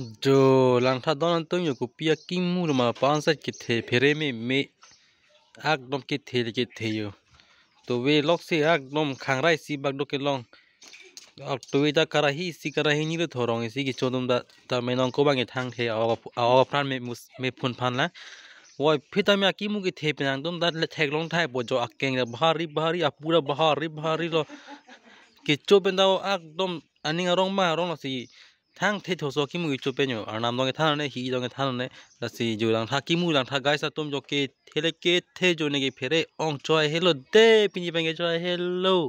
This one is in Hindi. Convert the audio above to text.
जो लांठा दोनों तुम तो को पिया की मूल में पांसठ के थे फेरे में मे एकदम के थे के थे यो तो वे लोग से एकदम खांगरा इसी बगडो के लोग और तो वे जा करा ही इसी करा ही नहीं थो रहा इसी की चोदम दा दा मैं नौको बांगे थांग थे और प्राण में मुस में फुन फान ला वो फिर तो मैं की मुझे थे पे एकदम दा ठेक लोग ठाए पो जो अकेंगे भारी भारी आ पूरा भारी भारी लो कि चो वो एकदम अनिंग रोंग मा रोंग सी thang thế thô số kim mũi chụp bên nhở à nam dòng cái thang này hi dòng cái thang này là gì giờ đang thang kim mũi đang thang gai sa tôm cho cái thế là cái thế cho nên cái phe này ông chơi hello day pin gì bên cái chơi hello